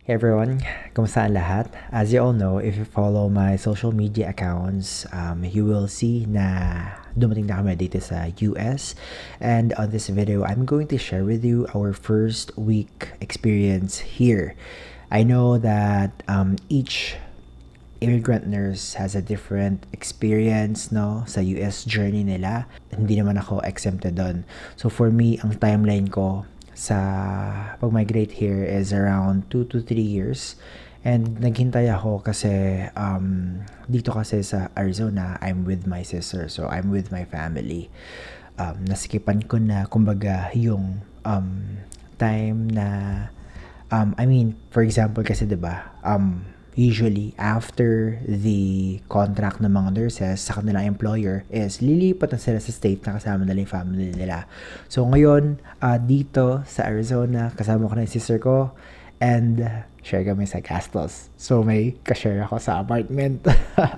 Hey everyone, kumusta ang lahat? As you all know, if you follow my social media accounts, um, you will see na dumating na kami dito sa US. And on this video, I'm going to share with you our first week experience here. I know that um, each immigrant nurse has a different experience no sa US journey nila. Hindi naman ako exempted doon. So for me, ang timeline ko sa pag-migrate here is around 2 to 3 years. And naghintay ako kasi um, dito kasi sa Arizona, I'm with my sister. So, I'm with my family. Um, nasikipan ko na, kumbaga, yung um, time na, um, I mean, for example kasi, di ba, um, usually after the contract ng mga nurses sa kanilang employer is lilipat na sila sa state na kasama nila yung family nila. So ngayon, uh, dito sa Arizona, kasama ko na yung sister ko and share kami sa gastos. So may kashare ako sa apartment.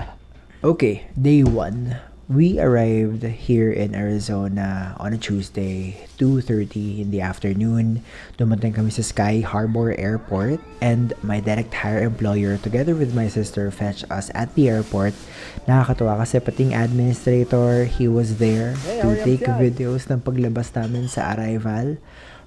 okay, day 1 we arrived here in Arizona on a Tuesday, 2.30 in the afternoon. Dumating kami sa Sky Harbor Airport and my direct hire employer together with my sister fetched us at the airport. Nakakatuwa kasi pating administrator, he was there to take videos ng paglabas namin sa arrival.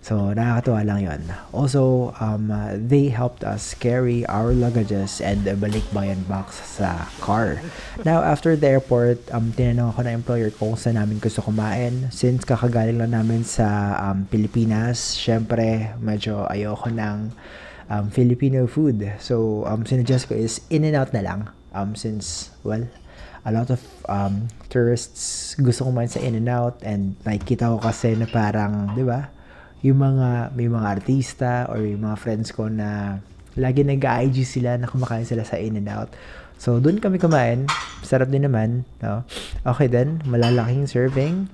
So, nakakatuwa lang yon. Also, um, they helped us carry our luggages and the balikbayan box sa car. Now, after the airport, um, tinanong ako na employer ko kung saan namin gusto kumain. Since kakagaling lang namin sa um, Pilipinas, syempre, medyo ayoko ng um, Filipino food. So, um, sinuggest ko is in-and-out na lang. Um, since, well, a lot of um, tourists gusto kumain sa in-and-out and nakikita ko kasi na parang, di ba, yung mga may mga artista or yung mga friends ko na lagi nag-IG sila na kumakain sila sa in and out. So, doon kami kumain. Sarap din naman. No? Okay then, malalaking serving.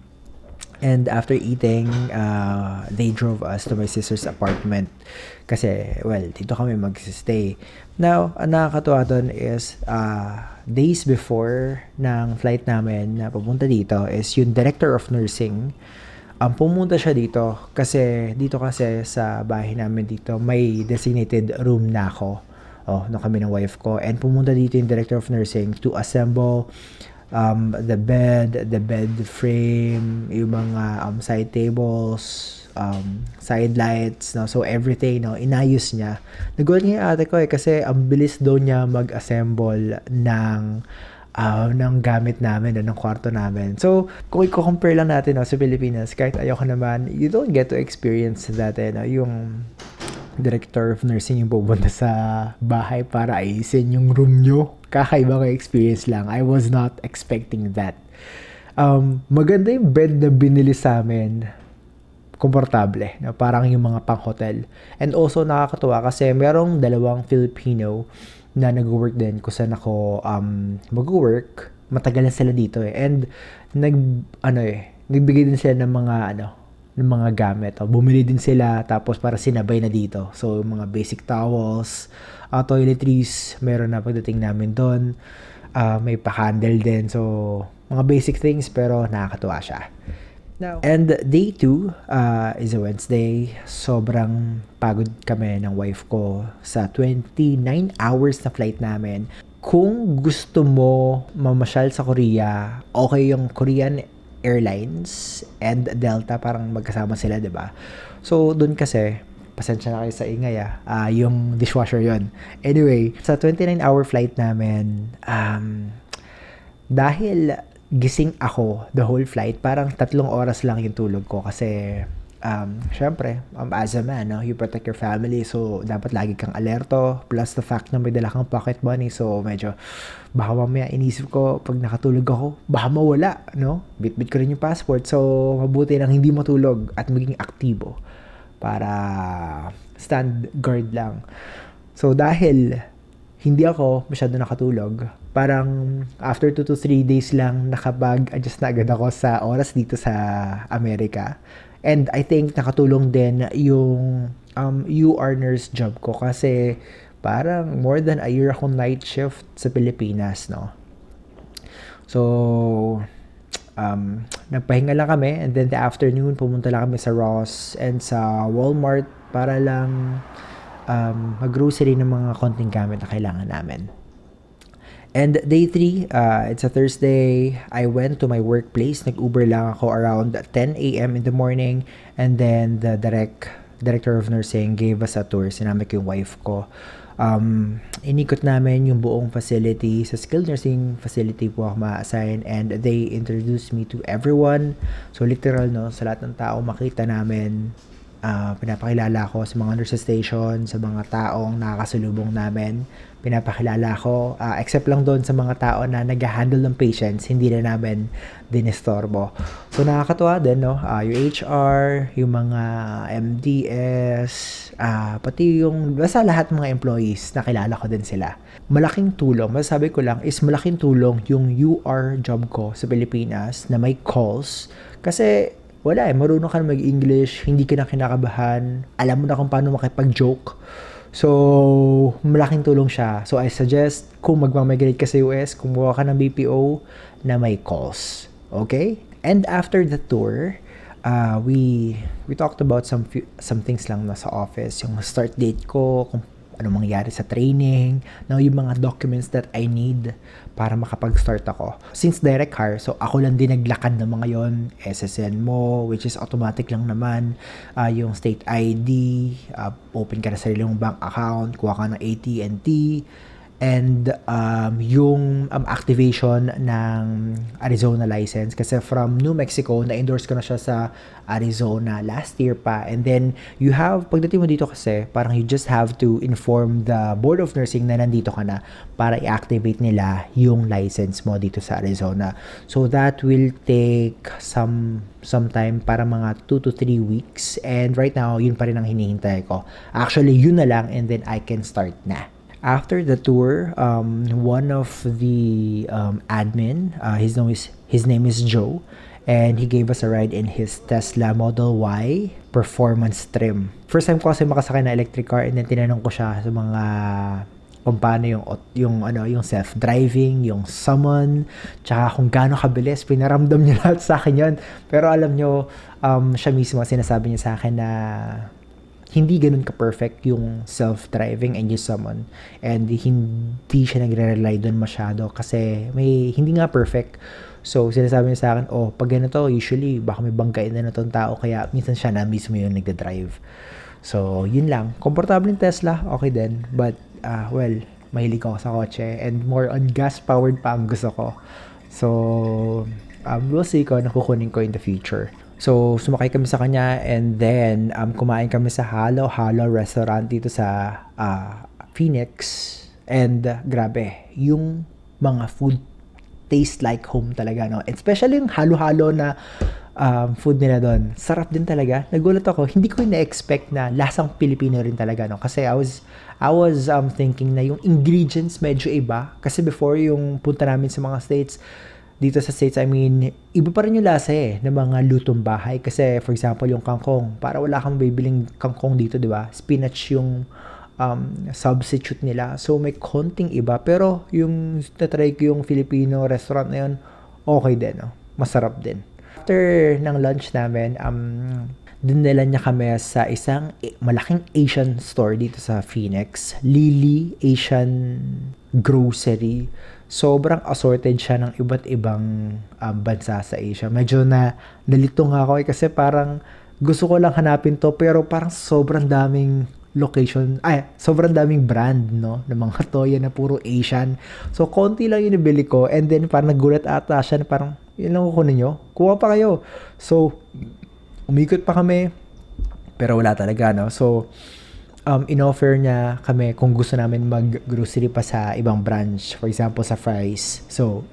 And after eating, uh, they drove us to my sister's apartment. Kasi, well, dito kami mag-stay. Now, ang nakakatuwa doon is, uh, days before ng flight namin na papunta dito is yung director of nursing ang pumunta siya dito kasi dito kasi sa bahay namin dito may designated room na ako oh, no kami ng wife ko and pumunta dito yung director of nursing to assemble um, the bed, the bed frame, yung mga um, side tables, um, side lights, no? so everything, no? inayos niya. Nagulat niya ate ko eh kasi ang bilis daw niya mag-assemble ng uh, ng gamit namin, no, ng kwarto namin. So, kung i-compare lang natin no, sa Pilipinas, kahit ayoko naman, you don't get to experience that, eh, no, yung director of nursing yung pupunta sa bahay para ayusin yung room nyo. Kakaiba ka experience lang. I was not expecting that. Um, maganda yung bed na binili sa amin komportable. No? Parang yung mga pang-hotel. And also, nakakatuwa kasi merong dalawang Filipino na nag-work din kung saan ako um, mag-work. Matagal na sila dito eh. And nag, ano eh, nagbigay din sila ng mga ano, ng mga gamit. O, oh, bumili din sila tapos para sinabay na dito. So, mga basic towels, uh, toiletries, meron na pagdating namin doon. Uh, may pa-handle din. So, mga basic things pero nakakatuwa siya. No. And day 2 uh, is a Wednesday. Sobrang pagod kami ng wife ko sa 29 hours na flight namin. Kung gusto mo mamasyal sa Korea, okay yung Korean Airlines and Delta parang magkasama sila, 'di ba? So doon kasi pasensya na kayo sa ingay ah. Uh, yung dishwasher yon. Anyway, sa 29 hour flight namin, um, dahil gising ako the whole flight. Parang tatlong oras lang yung tulog ko kasi um, syempre, um, as a man, no, you protect your family. So, dapat lagi kang alerto. Plus the fact na may dala kang pocket money. So, medyo, baka mamaya inisip ko, pag nakatulog ako, baka mawala, no? Bit-bit ko rin yung passport. So, mabuti lang hindi matulog at maging aktibo para stand guard lang. So, dahil hindi ako masyado nakatulog, parang after 2 to 3 days lang nakapag-adjust na agad ako sa oras dito sa Amerika. And I think nakatulong din yung um, UR-nurse job ko kasi parang more than a year akong night shift sa Pilipinas, no? So, um, nagpahinga lang kami and then the afternoon pumunta lang kami sa Ross and sa Walmart para lang um, mag-grocery ng mga konting gamit na kailangan namin. And day 3, uh, it's a Thursday. I went to my workplace. Nag-Uber lang ako around 10 a.m. in the morning. And then the direct, director of nursing gave us a tour. Sinama ko yung wife ko. Um, inikot namin yung buong facility. Sa skilled nursing facility po ako ma-assign. And they introduced me to everyone. So literal, no, sa lahat ng tao makita namin uh, pinapakilala ko sa mga nurse station, sa mga taong nakasulubong namin. Pinapakilala ko, uh, ah, except lang doon sa mga tao na nag-handle ng patients, hindi na namin dinestorbo. So nakakatuwa din, no? Uh, yung HR, yung mga MDS, uh, pati yung, basta lahat mga employees, nakilala ko din sila. Malaking tulong, masasabi ko lang, is malaking tulong yung UR job ko sa Pilipinas na may calls. Kasi wala eh, marunong ka na mag-English, hindi ka na kinakabahan, alam mo na kung paano makipag-joke. So, malaking tulong siya. So, I suggest kung magmamigrate ka sa US, kumuha ka ng BPO na may calls. Okay? And after the tour, uh, we we talked about some few, some things lang na sa office. Yung start date ko, kung ano mangyari sa training, no, yung mga documents that I need para makapag-start ako. Since direct hire, so ako lang din naglakad ng mga yon SSN mo, which is automatic lang naman, uh, yung state ID, uh, ah, open ka na sa sarili mong bank account, kuha ka ng AT&T, and um, yung um, activation ng Arizona license kasi from New Mexico na-endorse ko na siya sa Arizona last year pa and then you have pagdating mo dito kasi parang you just have to inform the Board of Nursing na nandito ka na para i-activate nila yung license mo dito sa Arizona so that will take some some time para mga 2 to 3 weeks and right now yun pa rin ang hinihintay ko actually yun na lang and then I can start na after the tour, um, one of the um, admin, uh, his name is his name is Joe, and he gave us a ride in his Tesla Model Y performance trim. First time ko kasi makasakay na electric car and then tinanong ko siya sa mga kung paano yung, yung, ano, yung self-driving, yung summon, tsaka kung gaano kabilis, pinaramdam niya lahat sa akin yun. Pero alam nyo, um, siya mismo sinasabi niya sa akin na hindi ganun ka-perfect yung self-driving and yung summon. And hindi siya nagre-rely doon masyado kasi may, hindi nga perfect. So, sinasabi niya sa akin, oh, pag ganito, usually, baka may bangkain na na tong tao, kaya minsan siya na mismo yung nagda-drive. So, yun lang. Komportable yung Tesla, okay din. But, uh, well, mahilig ako sa kotse and more on gas-powered pa ang gusto ko. So, um, we'll see kung ano kukunin ko in the future. So, sumakay kami sa kanya and then um, kumain kami sa Halo Halo restaurant dito sa uh, Phoenix. And uh, grabe, yung mga food taste like home talaga, no? Especially yung halo-halo na um, food nila doon. Sarap din talaga. Nagulat ako. Hindi ko na-expect na lasang Pilipino rin talaga, no? Kasi I was, I was um, thinking na yung ingredients medyo iba. Kasi before yung punta namin sa mga states, dito sa States, I mean, iba pa rin yung lasa eh, ng mga lutong bahay. Kasi, for example, yung kangkong. Para wala kang bibiling kangkong dito, di ba? Spinach yung um, substitute nila. So, may konting iba. Pero, yung natry ko yung Filipino restaurant na yun, okay din. no? Masarap din. After ng lunch namin, um, dinala niya kami sa isang malaking Asian store dito sa Phoenix. Lily Asian Grocery sobrang assorted siya ng iba't ibang um, bansa sa Asia. Medyo na nalito nga ako eh kasi parang gusto ko lang hanapin to pero parang sobrang daming location, ay, sobrang daming brand, no, ng mga toya na puro Asian. So, konti lang yung nabili ko and then parang nagulat ata siya na parang, yun lang kukunin nyo, kuha pa kayo. So, umikot pa kami, pero wala talaga, no. So, um, inoffer niya kami kung gusto namin mag-grocery pa sa ibang branch. For example, sa Fry's. So,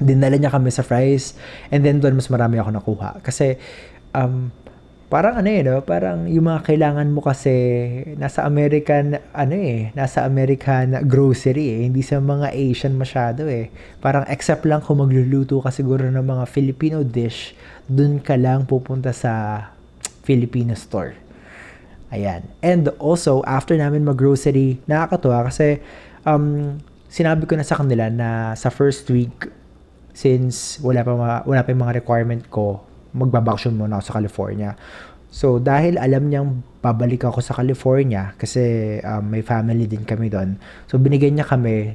dinala niya kami sa Fry's. And then doon, mas marami ako nakuha. Kasi, um, parang ano eh, no? parang yung mga kailangan mo kasi nasa American, ano eh, nasa American grocery eh. Hindi sa mga Asian masyado eh. Parang except lang kung magluluto ka siguro ng mga Filipino dish, doon ka lang pupunta sa Filipino store. Ayan. And also, after namin mag-grocery, nakakatuwa kasi um, sinabi ko na sa kanila na sa first week, since wala pa, mga, wala pa yung mga requirement ko, magbabakasyon muna ako sa California. So, dahil alam niyang babalik ako sa California kasi um, may family din kami doon. So, binigyan niya kami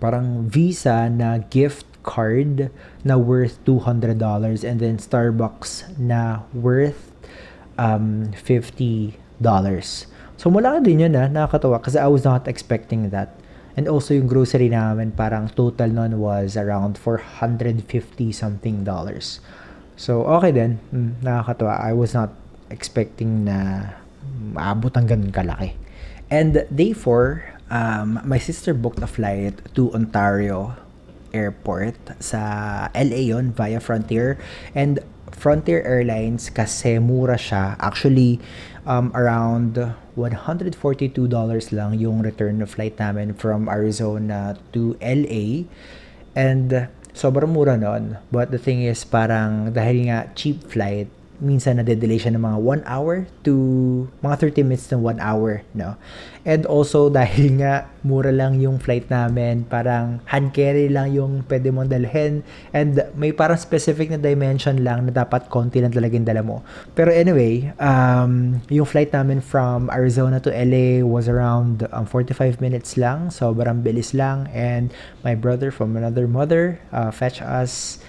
parang visa na gift card na worth $200 and then Starbucks na worth um, $50 dollars. So malaki din yun na ah, nakakatawa kasi I was not expecting that. And also yung grocery namin parang total nun was around 450 something dollars. So okay din, mm, nakakatawa. I was not expecting na maabot ang ganun kalaki. And day 4, um, my sister booked a flight to Ontario Airport sa LA yon via Frontier and Frontier Airlines kasi mura siya. Actually, um, around $142 lang yung return flight namin from Arizona to LA. And sobrang mura nun. But the thing is, parang dahil nga cheap flight, minsan na delay siya ng mga 1 hour to mga 30 minutes to 1 hour, no? And also, dahil nga mura lang yung flight namin, parang hand carry lang yung pwede mong dalhin and may parang specific na dimension lang na dapat konti lang talaga yung dala mo. Pero anyway, um, yung flight namin from Arizona to LA was around um, 45 minutes lang, sobrang bilis lang and my brother from another mother uh, fetch us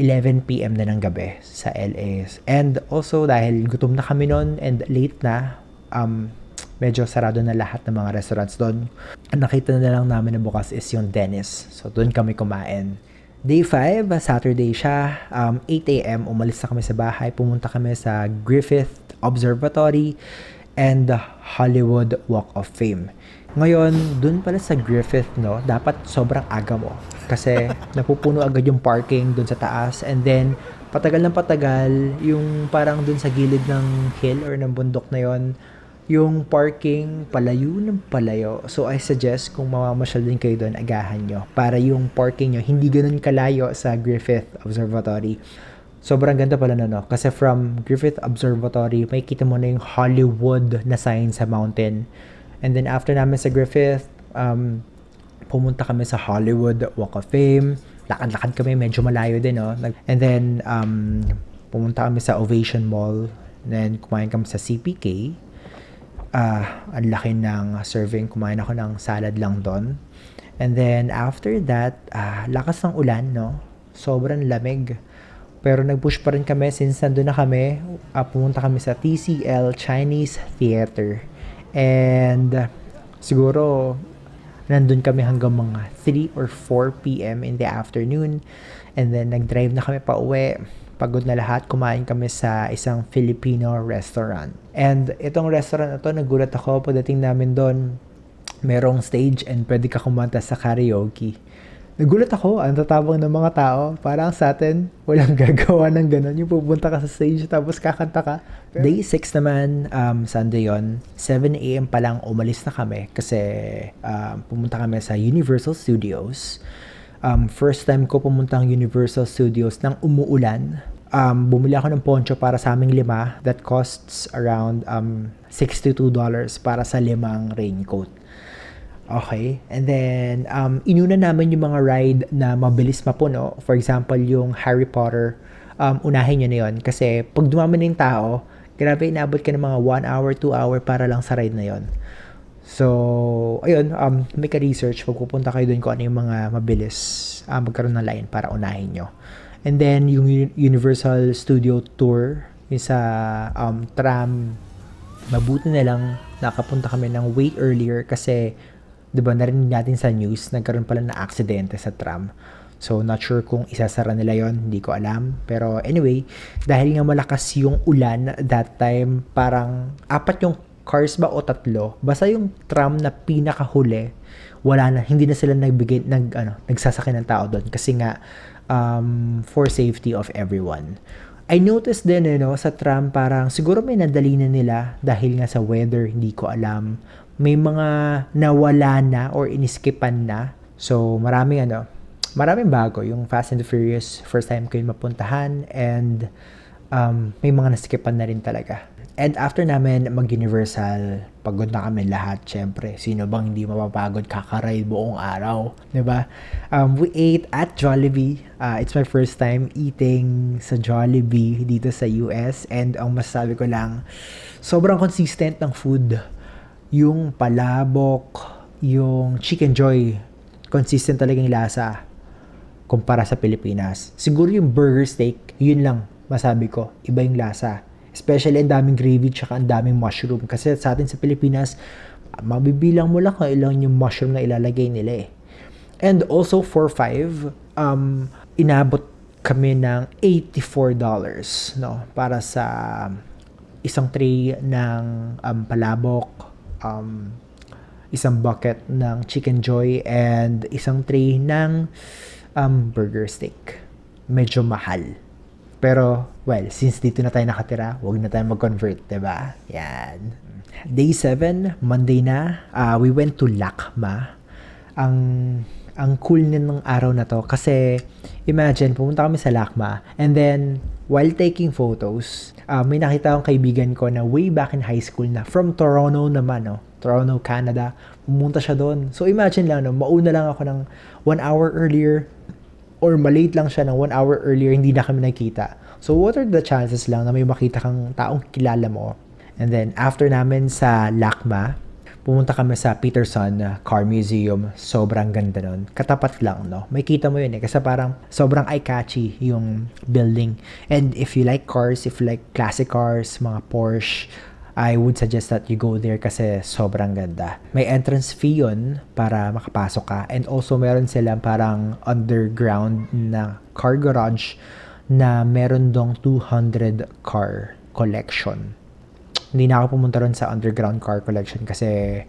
11 p.m. na ng gabi sa LA. And also dahil gutom na kami noon and late na, um, medyo sarado na lahat ng mga restaurants doon. Ang nakita na lang namin na bukas is yung Dennis. So doon kami kumain. Day 5, Saturday siya, um, 8 a.m. umalis na kami sa bahay. Pumunta kami sa Griffith Observatory and the Hollywood Walk of Fame. Ngayon, dun pala sa Griffith, no, dapat sobrang aga mo kasi napupuno agad yung parking dun sa taas and then patagal ng patagal yung parang dun sa gilid ng hill or ng bundok na yon yung parking palayo ng palayo. So I suggest kung mamamasyal din kayo doon, agahan nyo para yung parking nyo hindi ganun kalayo sa Griffith Observatory. Sobrang ganda pala na no, kasi from Griffith Observatory, may kita mo na yung Hollywood na sign sa mountain. And then after namin sa Griffith, um, pumunta kami sa Hollywood Walk of Fame. Lakad-lakad kami, medyo malayo din, oh. no? And then, um, pumunta kami sa Ovation Mall. And then, kumain kami sa CPK. Uh, ah, ang laki ng serving. Kumain ako ng salad lang doon. And then, after that, uh, lakas ng ulan, no? Sobrang lamig. Pero nag-push pa rin kami since nandun na kami. Uh, pumunta kami sa TCL Chinese Theater. And uh, siguro nandun kami hanggang mga 3 or 4 p.m. in the afternoon. And then, nag-drive na kami pa uwi. Pagod na lahat, kumain kami sa isang Filipino restaurant. And itong restaurant na to, nagulat ako pagdating namin doon. Merong stage and pwede ka kumanta sa karaoke. Nagulat ako, ang tatabang ng mga tao. Parang sa atin, walang gagawa ng ganun. Yung pupunta ka sa stage tapos kakanta ka. Day 6 naman, um, Sunday yon 7 a.m. pa lang umalis na kami kasi um, pumunta kami sa Universal Studios. Um, first time ko pumunta ang Universal Studios nang umuulan. Um, bumili ako ng poncho para sa aming lima that costs around um, $62 para sa limang raincoat Okay? And then, um, inuna naman yung mga ride na mabilis mapuno. For example, yung Harry Potter, um, unahin nyo na yun. Kasi pag dumami na yung tao, grabe, inabot ka ng mga 1 hour, 2 hour para lang sa ride na yon. So, ayun, um, make a research. Pag pupunta kayo dun kung ano yung mga mabilis uh, magkaroon ng line para unahin nyo. And then, yung Universal Studio Tour, yung sa um, tram, mabuti na lang nakapunta kami ng way earlier kasi 'di ba narinig natin sa news nagkaroon pala ng aksidente sa tram. So not sure kung isasara nila 'yon, hindi ko alam. Pero anyway, dahil nga malakas yung ulan that time, parang apat yung cars ba o tatlo, basta yung tram na pinakahuli, wala na, hindi na sila nagbigay nag ano, nagsasakay ng tao doon kasi nga um, for safety of everyone. I noticed din, you eh, know, sa tram parang siguro may nadali na nila dahil nga sa weather, hindi ko alam may mga nawala na or iniskipan na. So, maraming ano, maraming bago. Yung Fast and Furious, first time ko yun mapuntahan and um, may mga naskipan na rin talaga. And after namin mag-Universal, pagod na kami lahat, syempre. Sino bang hindi mapapagod kakaride buong araw, ba? Diba? Um, we ate at Jollibee. Uh, it's my first time eating sa Jollibee dito sa US. And ang masasabi ko lang, sobrang consistent ng food yung palabok, yung chicken joy, consistent talaga yung lasa kumpara sa Pilipinas. Siguro yung burger steak, yun lang masabi ko, iba yung lasa. Especially ang daming gravy tsaka ang daming mushroom. Kasi sa atin sa Pilipinas, mabibilang mo lang kung ilang yung mushroom na ilalagay nila eh. And also for 5, um, inabot kami ng $84 no, para sa isang tray ng um, palabok, um, isang bucket ng chicken joy and isang tray ng um, burger steak. Medyo mahal. Pero, well, since dito na tayo nakatira, wag na tayo mag-convert, ba? Diba? Yan. Day 7, Monday na, uh, we went to Lakma. Ang ang cool din ng araw na to kasi imagine pumunta kami sa Lakma and then while taking photos, uh, may nakita akong kaibigan ko na way back in high school na from Toronto naman, no? Oh. Toronto, Canada. Pumunta siya doon. So imagine lang, no? mauna lang ako ng one hour earlier or malate lang siya ng one hour earlier, hindi na kami nakita. So what are the chances lang na may makita kang taong kilala mo? And then after namin sa LACMA, pumunta kami sa Peterson ah, Car Museum. Sobrang ganda nun. Katapat lang, no? May kita mo yun eh. Kasi parang sobrang eye-catchy yung building. And if you like cars, if you like classic cars, mga Porsche, I would suggest that you go there kasi sobrang ganda. May entrance fee yun para makapasok ka. And also, meron sila parang underground na car garage na meron dong 200 car collection hindi na ako pumunta ron sa underground car collection kasi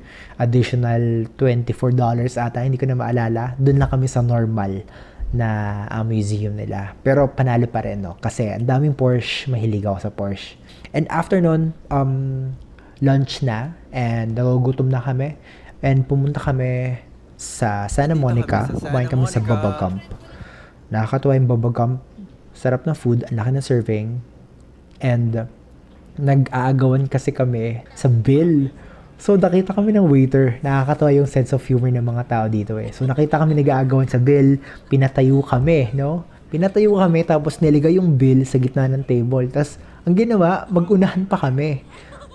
additional $24 ata, hindi ko na maalala. Doon lang kami sa normal na uh, museum nila. Pero panalo pa rin, no? Kasi ang daming Porsche, mahilig ako sa Porsche. And after nun, um, lunch na and nagugutom na kami. And pumunta kami sa Santa Monica, Dito kami sa kumain kami sa Baba Camp. Nakakatuwa yung Baba Camp. Sarap na food, ang laki ng serving. And nag-aagawan kasi kami sa bill. So nakita kami ng waiter, nakakatawa yung sense of humor ng mga tao dito eh. So nakita kami nag-aagawan sa bill, pinatayo kami, no? Pinatayo kami tapos niligay yung bill sa gitna ng table. Tapos ang ginawa, magunahan pa kami.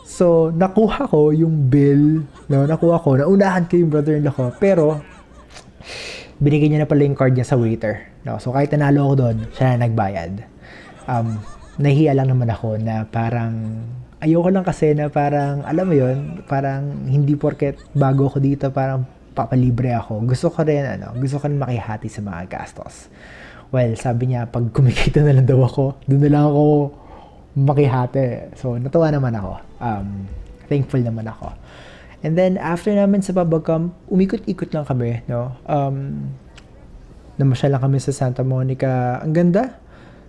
So nakuha ko yung bill, no? Nakuha ko, naunahan ko yung brother-in-law ko. Pero binigay niya na pala yung card niya sa waiter. No? So kahit nanalo ako doon, siya na nagbayad. Um, nahiya lang naman ako na parang ayoko lang kasi na parang alam mo yon parang hindi porket bago ako dito parang papalibre ako. Gusto ko rin ano, gusto ko rin makihati sa mga gastos. Well, sabi niya pag kumikita na lang daw ako, doon na lang ako makihati. So, natuwa naman ako. Um, thankful naman ako. And then, after naman sa Babagam, umikot-ikot lang kami, no? Um, namasyal lang kami sa Santa Monica. Ang ganda.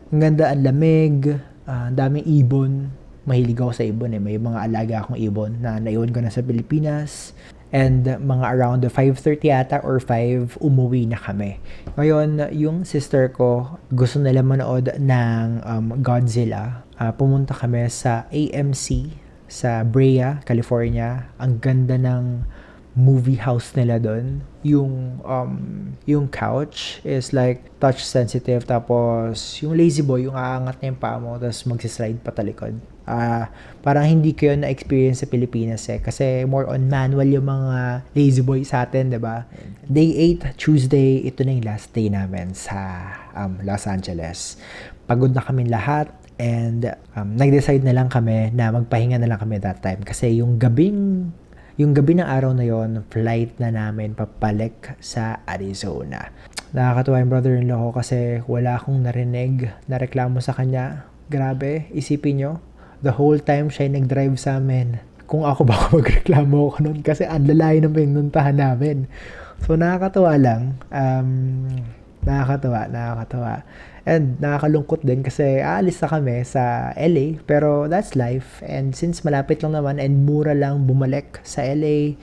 Ang ganda, ang lamig, uh, ang daming ibon. Mahilig ako sa ibon eh. May mga alaga akong ibon na naiwan ko na sa Pilipinas. And mga around 5.30 ata or 5, umuwi na kami. Ngayon, yung sister ko, gusto nila manood ng um, Godzilla. Uh, pumunta kami sa AMC sa Brea, California. Ang ganda ng movie house nila doon. Yung um yung couch is like touch sensitive tapos yung lazy boy yung aangat niya yung paa mo tapos magsislide patalikod. Ah, uh, parang hindi ko yun na-experience sa Pilipinas eh kasi more on manual yung mga lazy boy sa atin, 'di ba? Day 8 Tuesday, ito na yung last day namin sa um, Los Angeles. Pagod na kami lahat, and um, nag-decide na lang kami na magpahinga na lang kami that time kasi yung gabing yung gabi ng araw na yon, flight na namin papalik sa Arizona. Nakakatuwa yung brother-in-law ko kasi wala akong narinig na reklamo sa kanya. Grabe, isipin nyo, the whole time siya nag-drive sa amin. Kung ako ba ako magreklamo ako nun kasi ang lalayo ng pinuntahan namin. So nakakatuwa lang. Um, Nakakatawa, nakakatawa. And nakakalungkot din kasi aalis na kami sa LA. Pero that's life. And since malapit lang naman and mura lang bumalik sa LA,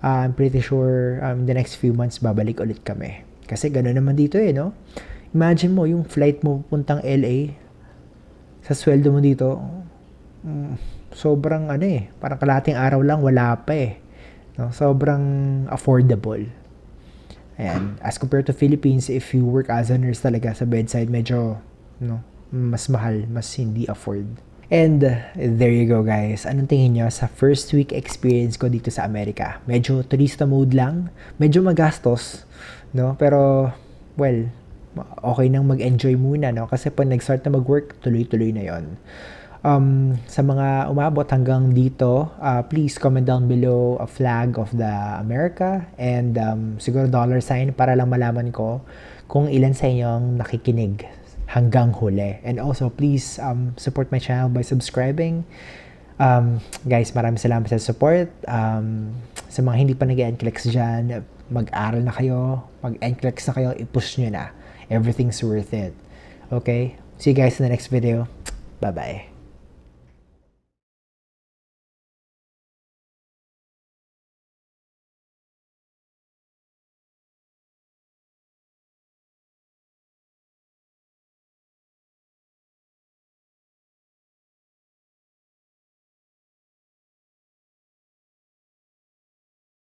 uh, I'm pretty sure um, the next few months babalik ulit kami. Kasi gano'n naman dito eh, no? Imagine mo yung flight mo puntang LA sa sweldo mo dito. Mm, sobrang ano eh, parang kalating araw lang wala pa eh. No? Sobrang affordable. And As compared to Philippines, if you work as a nurse talaga sa bedside, medyo, no, mas mahal, mas hindi afford. And uh, there you go guys. Anong tingin nyo sa first week experience ko dito sa Amerika? Medyo turista mode lang, medyo magastos, no? Pero well, okay nang mag-enjoy muna, no? Kasi pag nag-start na mag-work, tuloy-tuloy na 'yon um, sa mga umabot hanggang dito, uh, please comment down below a flag of the America and um, siguro dollar sign para lang malaman ko kung ilan sa inyo ang nakikinig hanggang huli. And also, please um, support my channel by subscribing. Um, guys, maraming salamat sa support. Um, sa mga hindi pa nag-NCLEX dyan, mag-aral na kayo, mag-NCLEX na kayo, i-push nyo na. Everything's worth it. Okay? See you guys in the next video. Bye-bye.